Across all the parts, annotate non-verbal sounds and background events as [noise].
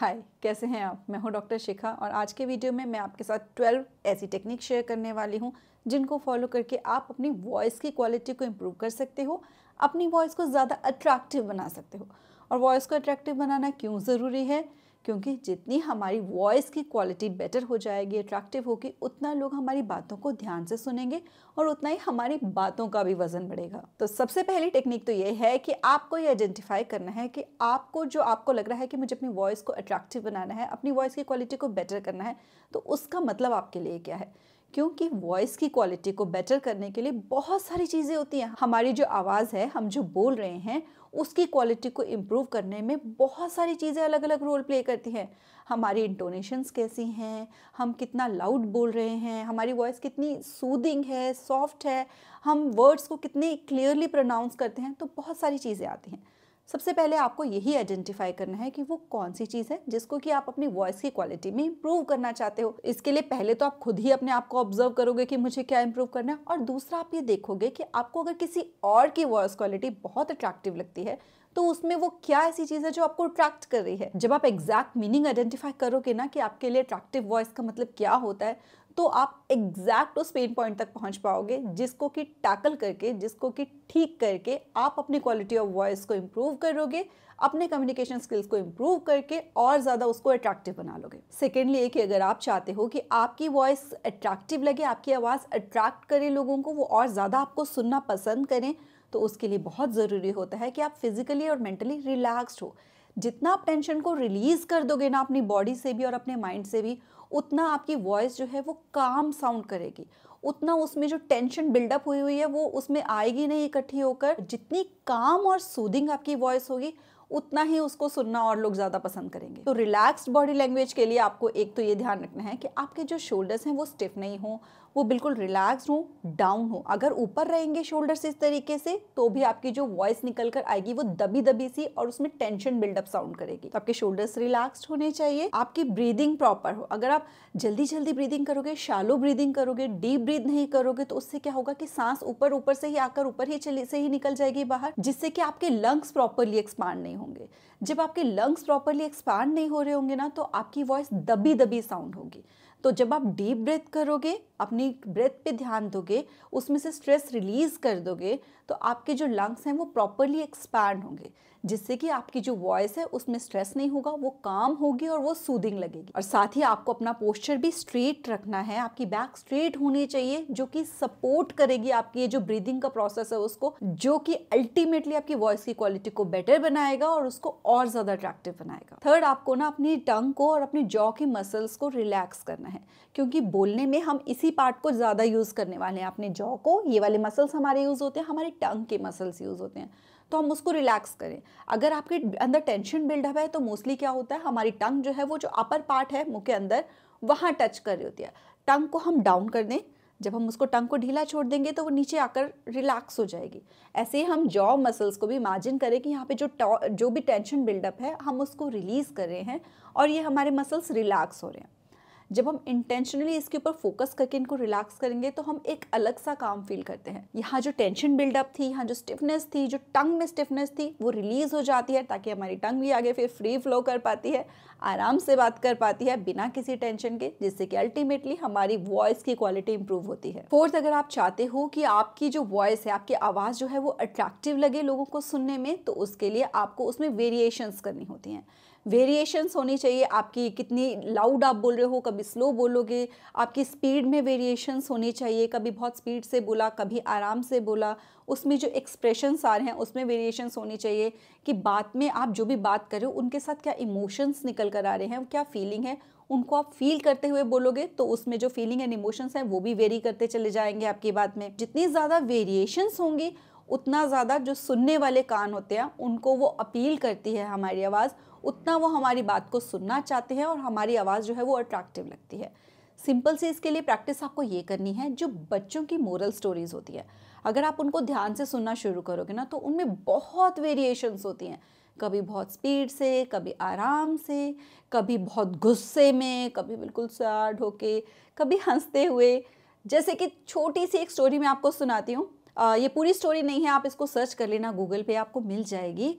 हाय कैसे हैं आप मैं हूं डॉक्टर शिखा और आज के वीडियो में मैं आपके साथ 12 ऐसी टेक्निक शेयर करने वाली हूं जिनको फॉलो करके आप अपनी वॉइस की क्वालिटी को इम्प्रूव कर सकते हो अपनी वॉइस को ज़्यादा अट्रैक्टिव बना सकते हो और वॉइस को अट्रैक्टिव बनाना क्यों ज़रूरी है क्योंकि जितनी हमारी वॉइस की क्वालिटी बेटर हो जाएगी अट्रैक्टिव होगी उतना लोग हमारी बातों को ध्यान से सुनेंगे और उतना ही हमारी बातों का भी वजन बढ़ेगा तो सबसे पहली टेक्निक तो ये है कि आपको ये आइडेंटिफाई करना है कि आपको जो आपको लग रहा है कि मुझे अपनी वॉइस को अट्रैक्टिव बनाना है अपनी वॉइस की क्वालिटी को बेटर करना है तो उसका मतलब आपके लिए क्या है क्योंकि वॉइस की क्वालिटी को बेटर करने के लिए बहुत सारी चीज़ें होती हैं हमारी जो आवाज़ है हम जो बोल रहे हैं उसकी क्वालिटी को इम्प्रूव करने में बहुत सारी चीज़ें अलग अलग रोल प्ले करती हैं हमारी इंटोनेशंस कैसी हैं हम कितना लाउड बोल रहे हैं हमारी वॉइस कितनी सूदिंग है सॉफ्ट है हम वर्ड्स को कितने क्लियरली प्रोनाउंस करते हैं तो बहुत सारी चीज़ें आती हैं सबसे पहले आपको यही आइडेंटिफाई करना है कि वो कौन सी चीज़ है जिसको कि आप अपनी वॉइस की क्वालिटी में इंप्रूव करना चाहते हो इसके लिए पहले तो आप खुद ही अपने आप को ऑब्जर्व करोगे कि मुझे क्या इंप्रूव करना है और दूसरा आप ये देखोगे कि आपको अगर किसी और की वॉइस क्वालिटी बहुत अट्रैक्टिव लगती है तो उसमें वो क्या ऐसी चीज़ है जो आपको अट्रैक्ट कर रही है जब आप एग्जैक्ट मीनिंग आइडेंटिफाई करोगे ना कि आपके लिए अट्रैक्टिव वॉइस का मतलब क्या होता है तो आप एग्जैक्ट उस पेन पॉइंट तक पहुंच पाओगे जिसको कि टैकल करके जिसको कि ठीक करके आप अपनी क्वालिटी ऑफ वॉइस को इम्प्रूव करोगे अपने कम्युनिकेशन स्किल्स को इम्प्रूव करके और ज़्यादा उसको अट्रैक्टिव बना लोगे सेकेंडली ये कि अगर आप चाहते हो कि आपकी वॉइस अट्रैक्टिव लगे आपकी आवाज़ अट्रैक्ट करे लोगों को वो और ज़्यादा आपको सुनना पसंद करें तो उसके लिए बहुत ज़रूरी होता है कि आप फिजिकली और मेंटली रिलैक्सड हो जितना आप टेंशन को रिलीज़ कर दोगे ना अपनी बॉडी से भी और अपने माइंड से भी उतना आपकी वॉइस जो है वो काम साउंड करेगी उतना उसमें जो टेंशन बिल्डअप हुई हुई है वो उसमें आएगी नहीं इकट्ठी होकर जितनी काम और सूदिंग आपकी वॉइस होगी उतना ही उसको सुनना और लोग ज़्यादा पसंद करेंगे तो रिलैक्स्ड बॉडी लैंग्वेज के लिए आपको एक तो ये ध्यान रखना है कि आपके जो शोल्डर्स हैं वो स्टिफ नहीं हों वो बिल्कुल रिलैक्स हो डाउन हो अगर ऊपर रहेंगे शोल्डर्स इस तरीके से तो भी आपकी जो वॉइस निकल कर आएगी वो दबी दबी सी और उसमें टेंशन बिल्डअप साउंड करेगी तो आपके शोल्डर्स रिलैक्स होने चाहिए आपकी ब्रीदिंग प्रॉपर हो अगर आप जल्दी जल्दी ब्रीदिंग करोगे शालो ब्रीदिंग करोगे डीप ब्रीद नहीं करोगे तो उससे क्या होगा कि सांस ऊपर ऊपर से ही आकर ऊपर ही चली से ही निकल जाएगी बाहर जिससे कि आपके लंग्स प्रॉपरली एक्सपांड नहीं होंगे जब आपके लंग्स प्रॉपरली एक्सपांड नहीं हो रहे होंगे ना तो आपकी वॉइस दबी दबी साउंड होगी तो जब आप डीप ब्रेथ करोगे अपनी ब्रेथ पे ध्यान दोगे उसमें से स्ट्रेस रिलीज़ कर दोगे तो आपके जो लंग्स हैं वो प्रॉपरली एक्सपैंड होंगे जिससे कि आपकी जो वॉइस है उसमें स्ट्रेस नहीं होगा वो काम होगी और वो सूदिंग लगेगी और साथ ही आपको अपना पोस्चर भी स्ट्रेट रखना है आपकी बैक स्ट्रेट होनी चाहिए जो कि सपोर्ट करेगी आपकी ये जो ब्रीदिंग का प्रोसेस है उसको जो कि अल्टीमेटली आपकी वॉइस की क्वालिटी को बेटर बनाएगा और उसको और ज्यादा अट्रैक्टिव बनाएगा थर्ड आपको ना अपनी टंग को और अपने जॉ के मसल्स को रिलैक्स करना है क्योंकि बोलने में हम इसी पार्ट को ज़्यादा यूज़ करने वाले हैं अपने जॉ को ये वाले मसल्स हमारे यूज़ होते हैं हमारे टंग के मसल्स यूज़ होते हैं तो हम उसको रिलैक्स करें अगर आपके अंदर टेंशन बिल्डअप है तो मोस्टली क्या होता है हमारी टंग जो है वो जो अपर पार्ट है मुँह के अंदर वहाँ टच कर रही होती है टंग को हम डाउन कर दें जब हम उसको टंग को ढीला छोड़ देंगे तो वो नीचे आकर रिलैक्स हो जाएगी ऐसे ही हम जॉ मसल्स को भी इमेजिन करें कि यहाँ पे जो जो भी टेंशन बिल्डअप है हम उसको रिलीज़ कर रहे हैं और ये हमारे मसल्स रिलैक्स हो रहे हैं जब हम इंटेंशनली इसके ऊपर फोकस करके इनको रिलैक्स करेंगे तो हम एक अलग सा काम फील करते हैं यहाँ जो टेंशन बिल्डअप थी यहाँ जो स्टिफनेस थी जो टंग में स्टिफनेस थी वो रिलीज हो जाती है ताकि हमारी टंग भी आगे फिर फ्री फ्लो कर पाती है आराम से बात कर पाती है बिना किसी टेंशन के जिससे कि अल्टीमेटली हमारी वॉइस की क्वालिटी इंप्रूव होती है फोर्थ अगर आप चाहते हो कि आपकी जो वॉइस है आपकी आवाज़ जो है वो अट्रैक्टिव लगे लोगों को सुनने में तो उसके लिए आपको उसमें वेरिएशंस करनी होती हैं वेरिएशंस होनी चाहिए आपकी कितनी लाउड आप बोल रहे हो कभी स्लो बोलोगे आपकी स्पीड में वेरिएशंस होनी चाहिए कभी बहुत स्पीड से बोला कभी आराम से बोला उसमें जो एक्सप्रेशंस आ रहे हैं उसमें वेरिएशंस होनी चाहिए कि बात में आप जो भी बात कर रहे हो उनके साथ क्या इमोशंस निकल कर आ रहे हैं क्या फीलिंग है उनको आप फील करते हुए बोलोगे तो उसमें जो फीलिंग एंड इमोशंस हैं वो भी वेरी करते चले जाएंगे आपकी बात में जितनी ज़्यादा वेरिएशंस होंगी उतना ज़्यादा जो सुनने वाले कान होते हैं उनको वो अपील करती है हमारी आवाज़ उतना वो हमारी बात को सुनना चाहते हैं और हमारी आवाज़ जो है वो अट्रैक्टिव लगती है सिंपल से इसके लिए प्रैक्टिस आपको ये करनी है जो बच्चों की मोरल स्टोरीज़ होती है अगर आप उनको ध्यान से सुनना शुरू करोगे ना तो उनमें बहुत वेरिएशंस होती हैं कभी बहुत स्पीड से कभी आराम से कभी बहुत गुस्से में कभी बिल्कुल सैड होके कभी हंसते हुए जैसे कि छोटी सी एक स्टोरी मैं आपको सुनाती हूँ ये पूरी स्टोरी नहीं है आप इसको सर्च कर लेना गूगल पे आपको मिल जाएगी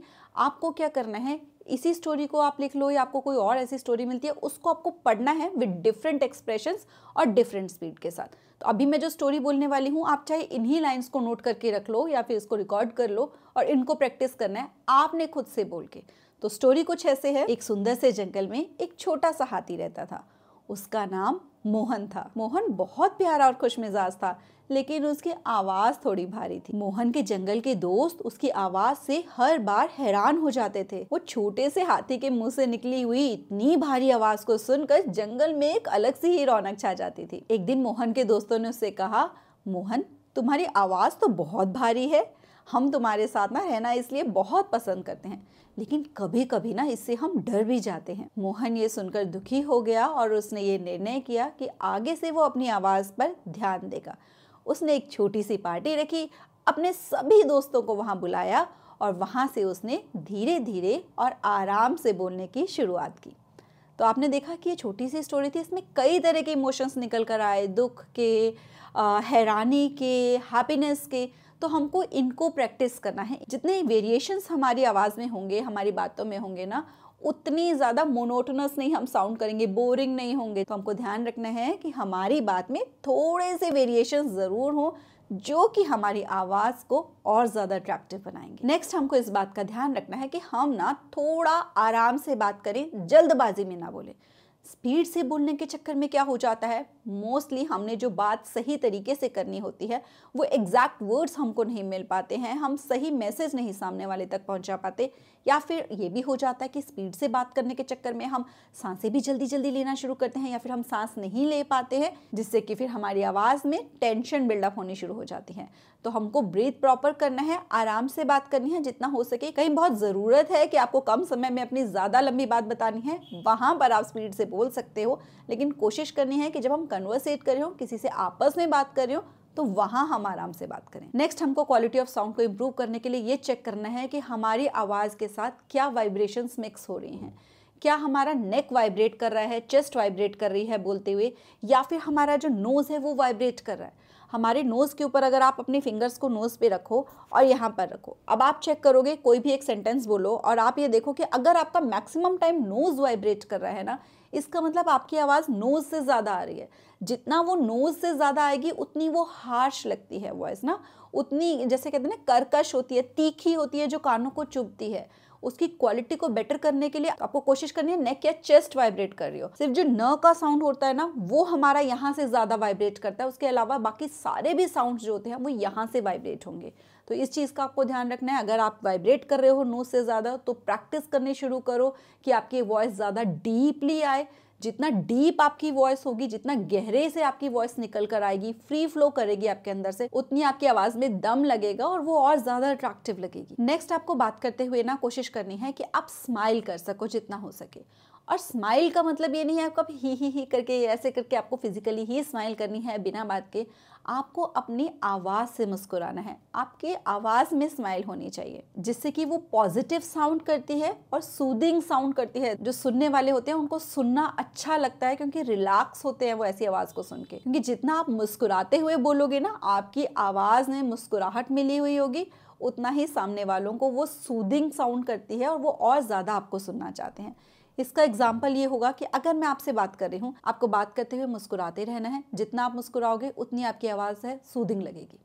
आपको क्या करना है इसी स्टोरी को आप लिख लो या आपको कोई और ऐसी स्टोरी मिलती है उसको आपको पढ़ना है विद डिफरेंट एक्सप्रेशन और डिफरेंट स्पीड के साथ तो अभी मैं जो स्टोरी बोलने वाली हूँ आप चाहे इन्हीं लाइन्स को नोट करके रख लो या फिर इसको रिकॉर्ड कर लो और इनको प्रैक्टिस करना है आपने खुद से बोल के तो स्टोरी कुछ ऐसे है एक सुंदर से जंगल में एक छोटा सा हाथी रहता था उसका नाम मोहन था मोहन बहुत प्यारा और खुश मिजाज था लेकिन उसकी आवाज़ थोड़ी भारी थी मोहन के जंगल के दोस्त उसकी आवाज़ से हर बार हैरान हो जाते थे वो छोटे से हाथी के मुंह से निकली हुई इतनी भारी आवाज़ को सुनकर जंगल में एक अलग सी ही रौनक छा जाती थी एक दिन मोहन के दोस्तों ने उससे कहा मोहन तुम्हारी आवाज़ तो बहुत भारी है हम तुम्हारे साथ ना रहना इसलिए बहुत पसंद करते हैं लेकिन कभी कभी ना इससे हम डर भी जाते हैं मोहन ये सुनकर दुखी हो गया और उसने ये निर्णय किया कि आगे से वो अपनी आवाज़ पर ध्यान देगा उसने एक छोटी सी पार्टी रखी अपने सभी दोस्तों को वहाँ बुलाया और वहाँ से उसने धीरे धीरे और आराम से बोलने की शुरुआत की तो आपने देखा कि ये छोटी सी स्टोरी थी इसमें कई तरह के इमोशंस निकल कर आए दुख के आ, हैरानी के हैप्पीनेस के तो हमको इनको प्रैक्टिस करना है जितने वेरिएशंस हमारी आवाज़ में होंगे हमारी बातों में होंगे ना उतनी ज़्यादा मोनोटोनस नहीं हम साउंड करेंगे बोरिंग नहीं होंगे तो हमको ध्यान रखना है कि हमारी बात में थोड़े से वेरिएशन ज़रूर हों जो कि हमारी आवाज़ को और ज़्यादा अट्रैक्टिव बनाएंगे नेक्स्ट हमको इस बात का ध्यान रखना है कि हम ना थोड़ा आराम से बात करें जल्दबाजी में ना बोलें स्पीड से बोलने के चक्कर में क्या हो जाता है मोस्टली हमने जो बात सही तरीके से करनी होती है वो एग्जैक्ट वर्ड्स हमको नहीं मिल पाते हैं हम सही मैसेज नहीं सामने वाले तक पहुंचा पाते या फिर ये भी हो जाता है कि स्पीड से बात करने के चक्कर में हम सांसें भी जल्दी जल्दी लेना शुरू करते हैं या फिर हम सांस नहीं ले पाते हैं जिससे कि फिर हमारी आवाज़ में टेंशन बिल्डअप होनी शुरू हो जाती है तो हमको ब्रीथ प्रॉपर करना है आराम से बात करनी है जितना हो सके कहीं बहुत ज़रूरत है कि आपको कम समय में अपनी ज़्यादा लंबी बात बतानी है वहाँ पर आप स्पीड से बोल सकते हो लेकिन कोशिश करनी है कि जब हम कन्वर्सेट कर रहे हो किसी से आपस में बात कर रहे हो तो वहाँ हम आराम से बात करें नेक्स्ट हमको क्वालिटी ऑफ साउंड को इम्प्रूव करने के लिए ये चेक करना है कि हमारी आवाज़ के साथ क्या वाइब्रेशन मिक्स हो रही हैं क्या हमारा नेक वाइब्रेट कर रहा है चेस्ट वाइब्रेट कर रही है बोलते हुए या फिर हमारा जो नोज़ है वो वाइब्रेट कर रहा है हमारे नोज़ के ऊपर अगर आप अपने फिंगर्स को नोज़ पे रखो और यहाँ पर रखो अब आप चेक करोगे कोई भी एक सेंटेंस बोलो और आप ये देखो कि अगर आपका मैक्सिमम टाइम नोज़ वाइब्रेट कर रहा है ना इसका मतलब आपकी आवाज़ नोज़ से ज़्यादा आ रही है जितना वो नोज़ से ज़्यादा आएगी उतनी वो हार्श लगती है वॉइस ना उतनी जैसे कहते हैं ना करकश होती है तीखी होती है जो कानों को चुभती है उसकी क्वालिटी को बेटर करने के लिए आपको कोशिश करनी है नेक या चेस्ट वाइब्रेट कर रही हो सिर्फ जो न का साउंड होता है ना वो हमारा यहाँ से ज़्यादा वाइब्रेट करता है उसके अलावा बाकी सारे भी साउंड जो होते हैं वो यहाँ से वाइब्रेट होंगे तो इस चीज़ का आपको ध्यान रखना है अगर आप वाइब्रेट कर रहे हो नोज से ज़्यादा तो प्रैक्टिस करनी शुरू करो कि आपकी वॉइस ज़्यादा डीपली आए जितना डीप आपकी वॉइस होगी जितना गहरे से आपकी वॉइस निकल कर आएगी फ्री फ्लो करेगी आपके अंदर से उतनी आपकी आवाज में दम लगेगा और वो और ज्यादा अट्रैक्टिव लगेगी नेक्स्ट आपको बात करते हुए ना कोशिश करनी है कि आप स्माइल कर सको जितना हो सके और स्माइल का मतलब ये नहीं है आपको ही ही ही करके ऐसे करके आपको फिजिकली ही स्माइल करनी है बिना बात के आपको अपनी आवाज़ से मुस्कुराना है आपके आवाज़ में स्माइल होनी चाहिए जिससे कि वो पॉजिटिव साउंड करती है और सूदिंग साउंड करती है जो सुनने वाले होते हैं उनको सुनना अच्छा लगता है क्योंकि रिलैक्स होते हैं वो ऐसी आवाज़ को सुन के क्योंकि जितना आप मुस्कुराते हुए बोलोगे ना आपकी आवाज़ में मुस्कुराहट मिली हुई होगी उतना ही सामने वालों को वो सूदिंग साउंड करती है और वो और ज़्यादा आपको सुनना चाहते हैं इसका एग्जाम्पल ये होगा कि अगर मैं आपसे बात कर रही हूँ आपको बात करते हुए मुस्कुराते रहना है जितना आप मुस्कुराओगे उतनी आपकी आवाज़ है सूदिंग लगेगी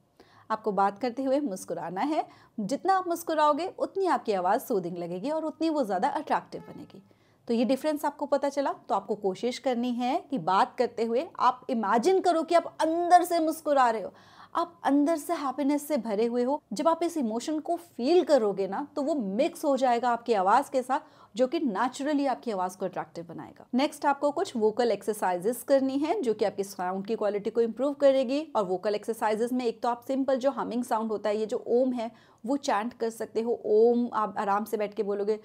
आपको बात करते हुए मुस्कुराना है जितना आप मुस्कुराओगे उतनी आपकी आवाज़ सूदिंग लगेगी और उतनी वो ज़्यादा अट्रैक्टिव बनेगी तो ये डिफरेंस आपको पता चला तो आपको कोशिश करनी है कि बात करते हुए आप इमेजिन करो कि आप अंदर से मुस्कुरा रहे हो आप अंदर से हैप्पीनेस से भरे हुए हो जब आप इस इमोशन को फील करोगे ना तो वो मिक्स हो जाएगा आपकी आवाज़ के साथ जो कि नेचुरली आपकी आवाज़ को अट्रैक्टिव बनाएगा नेक्स्ट आपको कुछ वोकल एक्सरसाइजेस करनी है जो कि आपकी साउंड की क्वालिटी को इम्प्रूव करेगी और वोकल एक्सरसाइजेस में एक तो आप सिंपल जो हमिंग साउंड होता है ये जो ओम है वो चैंट कर सकते हो ओम आप आराम से बैठ के बोलोगे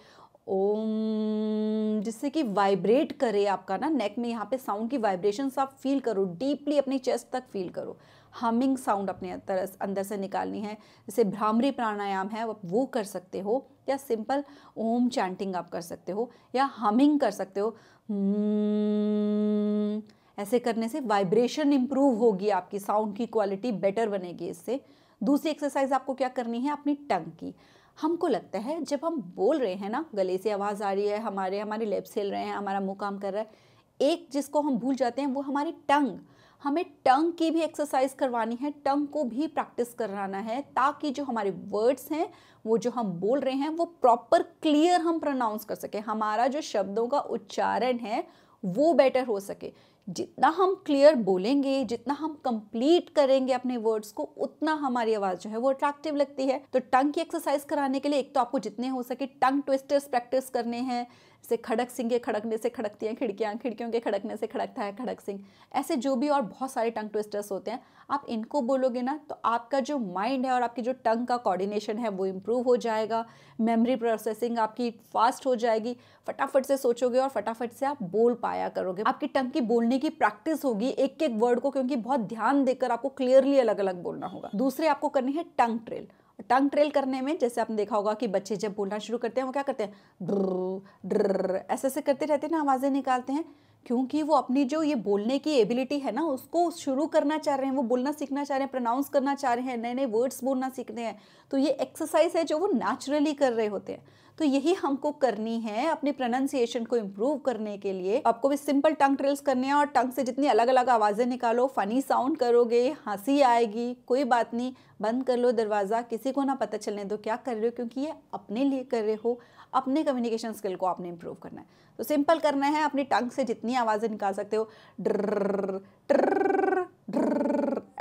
ओम जिससे कि वाइब्रेट करे आपका ना नेक में यहाँ पे साउंड की वाइब्रेशन आप फील करो डीपली अपनी चेस्ट तक फील करो हमिंग साउंड अपने अंदर से निकालनी है जैसे भ्रामरी प्राणायाम है आप वो कर सकते हो या सिंपल ओम चैंटिंग आप कर सकते हो या हमिंग कर सकते हो हम्म, ऐसे करने से वाइब्रेशन इम्प्रूव होगी आपकी साउंड की क्वालिटी बेटर बनेगी इससे दूसरी एक्सरसाइज आपको क्या करनी है अपनी टंग की हमको लगता है जब हम बोल रहे हैं ना गले से आवाज़ आ रही है हमारे हमारे लेप्स हिल रहे हैं हमारा मुँह काम कर रहा है एक जिसको हम भूल जाते हैं वो हमारी टंग हमें टंग की भी एक्सरसाइज करवानी है टंग को भी प्रैक्टिस कराना है ताकि जो हमारे वर्ड्स हैं वो जो हम बोल रहे हैं वो प्रॉपर क्लियर हम प्रोनाउंस कर सकें हमारा जो शब्दों का उच्चारण है वो बेटर हो सके जितना हम क्लियर बोलेंगे जितना हम कंप्लीट करेंगे अपने वर्ड्स को उतना हमारी आवाज़ जो है वो अट्रैक्टिव लगती है तो टंग की एक्सरसाइज कराने के लिए एक तो आपको जितने हो सके टंग ट्विस्टर्स प्रैक्टिस करने हैं जैसे खड़क सिंह के खड़कने से खड़कती हैं खिड़कियाँ खिड़कियों के खड़कने से खड़कता है खड़क सिंह ऐसे जो भी और बहुत सारे टंग ट्विस्टर्स होते हैं आप इनको बोलोगे ना तो आपका जो माइंड है और आपकी जो टंग का कोऑर्डिनेशन है वो इम्प्रूव हो जाएगा मेमोरी प्रोसेसिंग आपकी फास्ट हो जाएगी फटाफट से सोचोगे और फटाफट से आप बोल पाया करोगे आपकी टंग की बोलने की प्रैक्टिस होगी एक एक वर्ड को क्योंकि बहुत ध्यान देकर आपको क्लियरली अलग अलग बोलना होगा दूसरे आपको करनी है टंग ट्रेल टंग ट्रेल करने में जैसे आपने देखा होगा कि बच्चे जब बोलना शुरू करते हैं वो क्या करते हैं ड्र ड्र ऐसे ऐसे करते रहते हैं ना आवाज़ें निकालते हैं क्योंकि वो अपनी जो ये बोलने की एबिलिटी है ना उसको शुरू करना चाह रहे हैं वो बोलना सीखना चाह रहे हैं प्रोनाउंस करना चाह रहे हैं नए नए वर्ड्स बोलना सीखने हैं तो ये एक्सरसाइज है जो वो नेचुरली कर रहे होते हैं तो यही हमको करनी है अपने प्रोनाउंसिएशन को इम्प्रूव करने के लिए आपको भी सिंपल टंग ट्रिल्स करने हैं और टंग से जितनी अलग अलग आवाज़ें निकालो फनी साउंड करोगे हंसी आएगी कोई बात नहीं बंद कर लो दरवाज़ा किसी को ना पता चलने दो क्या कर रहे हो क्योंकि ये अपने लिए कर रहे हो अपने कम्युनिकेशन स्किल को आपने इंप्रूव करना है तो सिंपल करना है अपनी टंग से जितनी आवाज़ें निकाल सकते हो ड्र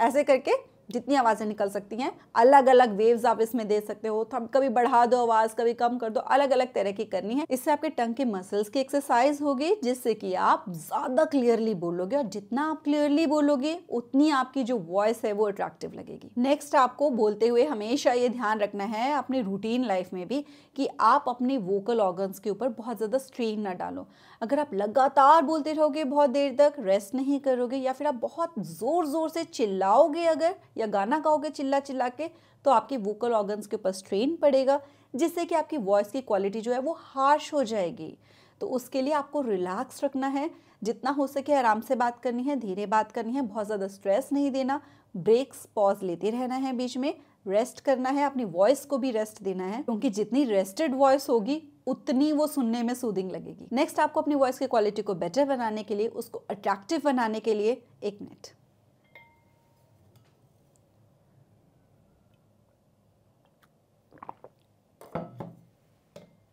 ऐसे करके जितनी आवाज़ें निकल सकती हैं अलग अलग वेव्स आप इसमें दे सकते हो तो कभी बढ़ा दो आवाज़ कभी कम कर दो अलग अलग तरह की करनी है इससे आपके टंग के मसल्स की एक्सरसाइज होगी जिससे कि आप ज़्यादा क्लियरली बोलोगे और जितना आप क्लियरली बोलोगे उतनी आपकी जो वॉइस है वो अट्रैक्टिव लगेगी नेक्स्ट आपको बोलते हुए हमेशा ये ध्यान रखना है अपनी रूटीन लाइफ में भी कि आप अपने वोकल ऑर्गन्स के ऊपर बहुत ज़्यादा स्ट्रेन ना डालो अगर आप लगातार बोलते रहोगे बहुत देर तक रेस्ट नहीं करोगे या फिर आप बहुत ज़ोर ज़ोर से चिल्लाओगे अगर या गाना गाओगे चिल्ला चिल्ला के तो आपके वोकल ऑर्गन्स के ऊपर स्ट्रेन पड़ेगा जिससे कि आपकी वॉइस की क्वालिटी जो है वो हार्श हो जाएगी तो उसके लिए आपको रिलैक्स रखना है जितना हो सके आराम से बात करनी है धीरे बात करनी है बहुत ज़्यादा स्ट्रेस नहीं देना ब्रेक्स पॉज लेते रहना है बीच में रेस्ट करना है अपनी वॉइस को भी रेस्ट देना है क्योंकि जितनी रेस्टेड वॉइस होगी उतनी वो सुनने में सूदिंग लगेगी नेक्स्ट आपको अपनी वॉइस की क्वालिटी को बेटर बनाने के लिए उसको अट्रैक्टिव बनाने के लिए एक मिनट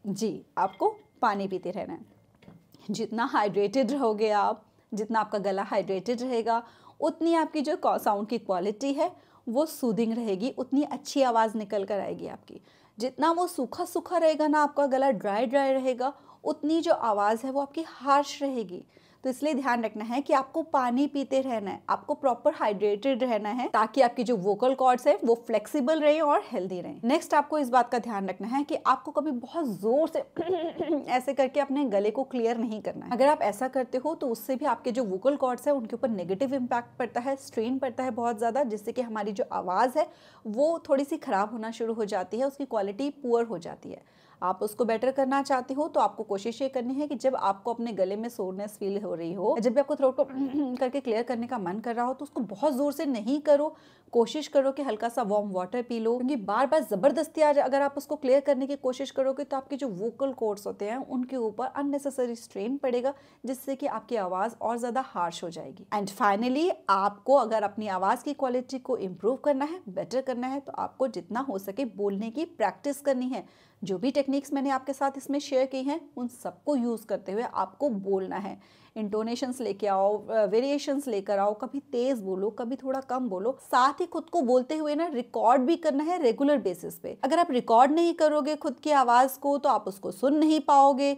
जी आपको पानी पीते रहना है जितना हाइड्रेटेड रहोगे आप जितना आपका गला हाइड्रेटेड रहेगा उतनी आपकी जो साउंड की क्वालिटी है वो सूदिंग रहेगी उतनी अच्छी आवाज़ निकल कर आएगी आपकी जितना वो सूखा सूखा रहेगा ना आपका गला ड्राई ड्राई रहेगा उतनी जो आवाज़ है वो आपकी हार्श रहेगी तो इसलिए ध्यान रखना है कि आपको पानी पीते रहना है आपको प्रॉपर हाइड्रेटेड रहना है ताकि आपकी जो वोकल कॉर्ड्स है वो फ्लेक्सिबल रहे और हेल्दी रहे नेक्स्ट आपको इस बात का ध्यान रखना है कि आपको कभी बहुत जोर से [clears throat] ऐसे करके अपने गले को क्लियर नहीं करना है अगर आप ऐसा करते हो तो उससे भी आपके जो वोकल कॉर्ड्स है उनके ऊपर नेगेटिव इम्पैक्ट पड़ता है स्ट्रेन पड़ता है बहुत ज़्यादा जिससे कि हमारी जो आवाज़ है वो थोड़ी सी खराब होना शुरू हो जाती है उसकी क्वालिटी पुअर हो जाती है आप उसको बेटर करना चाहते हो तो आपको कोशिश ये करनी है कि जब आपको अपने गले में सोरनेस फील हो रही हो जब भी आपको थ्रोट को [clears throat] करके क्लियर करने का मन कर रहा हो तो उसको बहुत ज़ोर से नहीं करो कोशिश करो कि हल्का सा वार्म वाटर पी लो क्योंकि बार बार ज़बरदस्ती जाए अगर आप उसको क्लियर करने की कोशिश करोगे तो आपके जो वोकल कोड्स होते हैं उनके ऊपर अननेसेसरी स्ट्रेन पड़ेगा जिससे कि आपकी आवाज़ और ज़्यादा हार्श हो जाएगी एंड फाइनली आपको अगर अपनी आवाज़ की क्वालिटी को इम्प्रूव करना है बेटर करना है तो आपको जितना हो सके बोलने की प्रैक्टिस करनी है जो भी टेक्निक्स मैंने आपके साथ इसमें शेयर की हैं उन सबको यूज़ करते हुए आपको बोलना है इंटोनेशंस लेके आओ वेरिएशंस लेकर आओ कभी तेज़ बोलो कभी थोड़ा कम बोलो साथ ही खुद को बोलते हुए ना रिकॉर्ड भी करना है रेगुलर बेसिस पे अगर आप रिकॉर्ड नहीं करोगे खुद की आवाज़ को तो आप उसको सुन नहीं पाओगे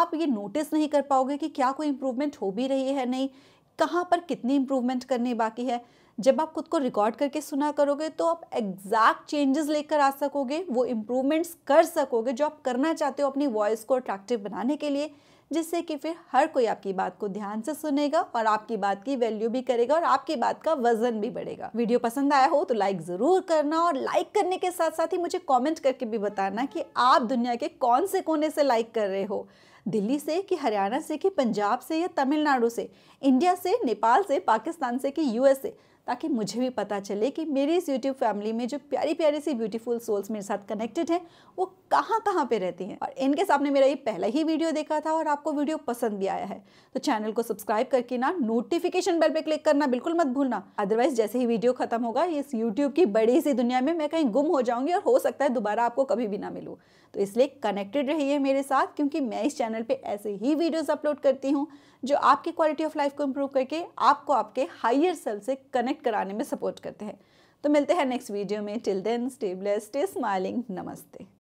आप ये नोटिस नहीं कर पाओगे कि क्या कोई इम्प्रूवमेंट हो भी रही है नहीं कहाँ पर कितनी इम्प्रूवमेंट करनी बाकी है जब आप खुद को रिकॉर्ड करके सुना करोगे तो आप एग्जैक्ट चेंजेस लेकर आ सकोगे वो इम्प्रूवमेंट्स कर सकोगे जो आप करना चाहते हो अपनी वॉइस को अट्रैक्टिव बनाने के लिए जिससे कि फिर हर कोई आपकी बात को ध्यान से सुनेगा और आपकी बात की वैल्यू भी करेगा और आपकी बात का वजन भी बढ़ेगा वीडियो पसंद आया हो तो लाइक जरूर करना और लाइक करने के साथ साथ ही मुझे कॉमेंट करके भी बताना कि आप दुनिया के कौन से कोने से लाइक कर रहे हो दिल्ली से कि हरियाणा से कि पंजाब से या तमिलनाडु से इंडिया से नेपाल से पाकिस्तान से कि यूएस से ताकि मुझे भी पता चले कि मेरी इस यूट्यूब फैमिली में जो प्यारी प्यारी सी ब्यूटीफुल सोल्स मेरे साथ कनेक्टेड हैं वो कहाँ कहाँ पे रहती हैं और इनके सामने मेरा ये पहला ही वीडियो देखा था और आपको वीडियो पसंद भी आया है तो चैनल को सब्सक्राइब करके ना नोटिफिकेशन बेल पर क्लिक करना बिल्कुल मत भूलना अदरवाइज जैसे ही वीडियो खत्म होगा इस यूट्यूब की बड़ी सी दुनिया में मैं कहीं गुम हो जाऊंगी और हो सकता है दोबारा आपको कभी भी ना मिलूँ तो इसलिए कनेक्टेड रहिए मेरे साथ क्योंकि मैं इस चैनल पर ऐसे ही वीडियोज़ अपलोड करती हूँ जो आपकी क्वालिटी ऑफ लाइफ को इम्प्रूव करके आपको आपके हाइयर सेल्फ से कनेक्ट कराने में सपोर्ट करते हैं तो मिलते हैं नेक्स्ट वीडियो में till then stay blessed stay smiling नमस्ते